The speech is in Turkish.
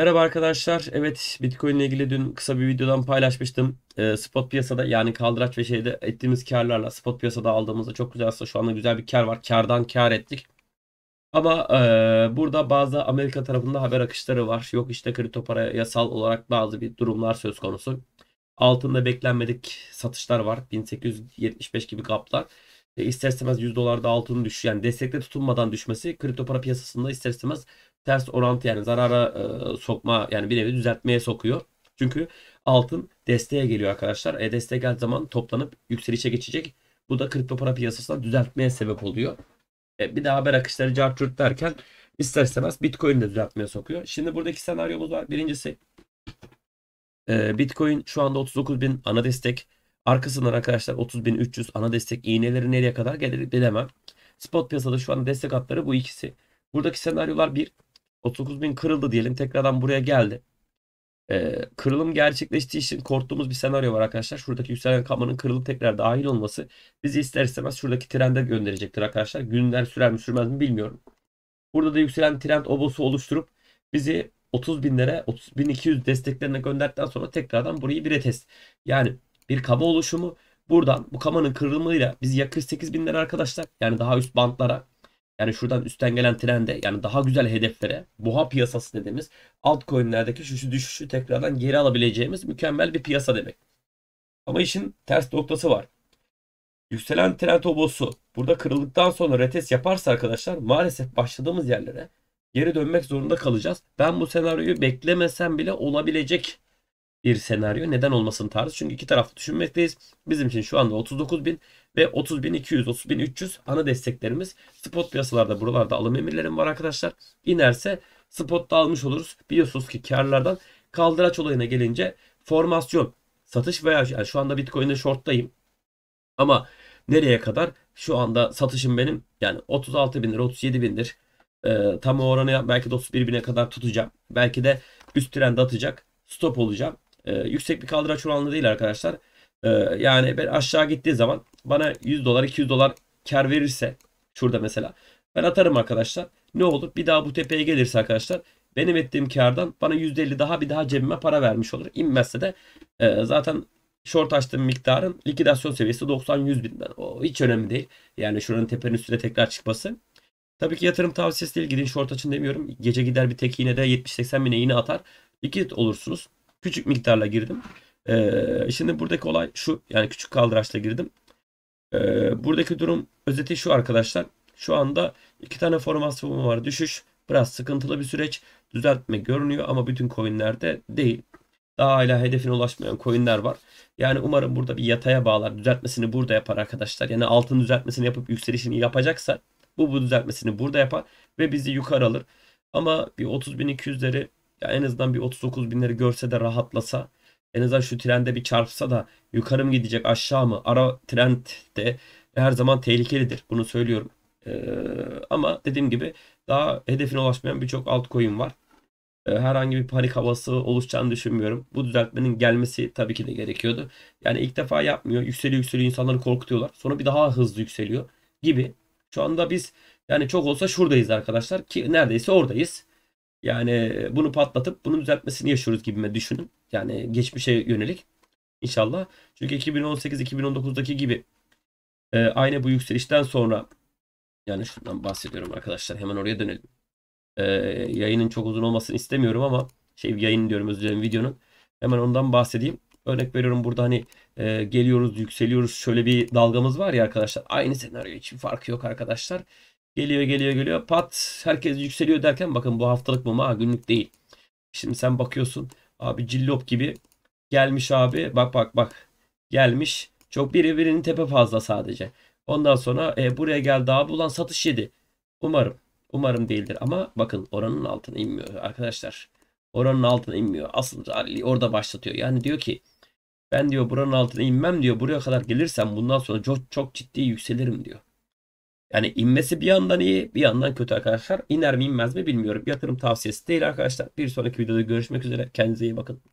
Merhaba arkadaşlar. Evet Bitcoin ile ilgili dün kısa bir videodan paylaşmıştım. Ee, spot piyasada yani kaldıraç ve şeyde ettiğimiz karlarla spot piyasada aldığımızda çok güzel aslında şu anda güzel bir kar var. Kardan kar ettik. Ama e, burada bazı Amerika tarafında haber akışları var. Yok işte kripto para yasal olarak bazı bir durumlar söz konusu. Altında beklenmedik satışlar var. 1875 gibi kaplar. E, ister istemez 100 dolarda altın düşüyor. Yani destekte tutunmadan düşmesi kripto para piyasasında ister istemez ters orantı yani zarara e, sokma yani bir nevi düzeltmeye sokuyor. Çünkü altın desteğe geliyor arkadaşlar. E, destek her zaman toplanıp yükselişe geçecek. Bu da kripto para piyasasında düzeltmeye sebep oluyor. E, bir daha haber akışları cartürt derken ister istemez Bitcoin'i de düzeltmeye sokuyor. Şimdi buradaki senaryomuz var. Birincisi e, Bitcoin şu anda 39 bin ana destek. Arkasından arkadaşlar 30.300 ana destek iğneleri nereye kadar gelir bilemem. Spot piyasada şu anda destek hatları bu ikisi. Buradaki senaryolar bir 39 bin kırıldı diyelim. Tekrardan buraya geldi. Ee, kırılım gerçekleştiği için korktuğumuz bir senaryo var arkadaşlar. Şuradaki yükselen kapmanın kırılıp tekrar dahil olması bizi ister istemez şuradaki trende gönderecektir arkadaşlar. Günler sürer mi sürmez mi bilmiyorum. Burada da yükselen trend obosu oluşturup bizi 30 binlere 30 1200 desteklerine gönderdikten sonra tekrardan burayı bir test. Yani bir kaba oluşumu buradan bu kamanın kırılımıyla biz yaklaşık 8 binlere arkadaşlar yani daha üst bantlara yani şuradan üstten gelen trende yani daha güzel hedeflere boğa piyasası dediğimiz altcoin'lerdeki şu şu düşüşü tekrardan geri alabileceğimiz mükemmel bir piyasa demek. Ama işin ters noktası var. Yükselen trend obosu burada kırıldıktan sonra retes yaparsa arkadaşlar maalesef başladığımız yerlere geri dönmek zorunda kalacağız. Ben bu senaryoyu beklemesem bile olabilecek bir senaryo. Neden olmasın tarzı. Çünkü iki taraflı düşünmekteyiz. Bizim için şu anda 39 bin ve 30 30 bin 200 bin 300 ana desteklerimiz. Spot piyasalarda buralarda alım emirlerim var arkadaşlar. İnerse spotta almış oluruz. Biliyorsunuz ki karlardan kaldıraç olayına gelince formasyon, satış veya yani şu anda Bitcoin'de short'tayım. Ama nereye kadar? Şu anda satışım benim yani 36 bindir, 37 bindir. Ee, tam o oranı belki de 31 bine kadar tutacağım. Belki de üst trend atacak. Stop olacağım e, yüksek bir kaldıraç oranlı değil arkadaşlar. E, yani ben aşağı gittiği zaman bana 100 dolar 200 dolar kar verirse şurada mesela ben atarım arkadaşlar. Ne olur bir daha bu tepeye gelirse arkadaşlar benim ettiğim kardan bana %50 daha bir daha cebime para vermiş olur. İnmezse de e, zaten short açtığım miktarın likidasyon seviyesi 90-100 bin. O hiç önemli değil. Yani şuranın tepenin üstüne tekrar çıkması. Tabii ki yatırım tavsiyesi değil. Gidin short açın demiyorum. Gece gider bir tek iğne de 70-80 bine iğne atar. Likit olursunuz. Küçük miktarla girdim. Ee, şimdi buradaki olay şu. Yani küçük kaldıraçla girdim. Ee, buradaki durum özeti şu arkadaşlar. Şu anda iki tane formasyonum var. Düşüş biraz sıkıntılı bir süreç. Düzeltme görünüyor ama bütün coinlerde değil. Daha hala hedefine ulaşmayan coinler var. Yani umarım burada bir yataya bağlar. Düzeltmesini burada yapar arkadaşlar. Yani altın düzeltmesini yapıp yükselişini yapacaksa bu bu düzeltmesini burada yapar ve bizi yukarı alır. Ama bir 30.200'leri ya en azından bir 39 binleri görse de rahatlasa. En azından şu trende bir çarpsa da yukarı mı gidecek aşağı mı? Ara trend de her zaman tehlikelidir. Bunu söylüyorum. Ee, ama dediğim gibi daha hedefine ulaşmayan birçok altcoin var. Ee, herhangi bir panik havası oluşacağını düşünmüyorum. Bu düzeltmenin gelmesi tabii ki de gerekiyordu. Yani ilk defa yapmıyor. Yükseliyor yükseliyor insanları korkutuyorlar. Sonra bir daha hızlı yükseliyor gibi. Şu anda biz yani çok olsa şuradayız arkadaşlar ki neredeyse oradayız. Yani e, bunu patlatıp bunun düzeltmesini yaşıyoruz gibime düşünün. Yani geçmişe yönelik inşallah. Çünkü 2018-2019'daki gibi e, aynı bu yükselişten sonra yani şundan bahsediyorum arkadaşlar hemen oraya dönelim. E, yayının çok uzun olmasını istemiyorum ama şey yayın diyorum özür dilerim videonun. Hemen ondan bahsedeyim. Örnek veriyorum burada hani e, geliyoruz yükseliyoruz şöyle bir dalgamız var ya arkadaşlar. Aynı senaryo hiçbir farkı yok arkadaşlar. Geliyor geliyor geliyor. Pat herkes yükseliyor derken bakın bu haftalık mı, ha günlük değil. Şimdi sen bakıyorsun abi cillop gibi gelmiş abi bak bak bak gelmiş. Çok biri birinin tepe fazla sadece. Ondan sonra e, buraya geldi abi ulan satış yedi. Umarım. Umarım değildir ama bakın oranın altına inmiyor arkadaşlar. Oranın altına inmiyor. Asıl rally orada başlatıyor. Yani diyor ki ben diyor buranın altına inmem diyor. Buraya kadar gelirsem bundan sonra çok, çok ciddi yükselirim diyor. Yani inmesi bir yandan iyi bir yandan kötü arkadaşlar. İner mi inmez mi bilmiyorum. Yatırım tavsiyesi değil arkadaşlar. Bir sonraki videoda görüşmek üzere. Kendinize iyi bakın.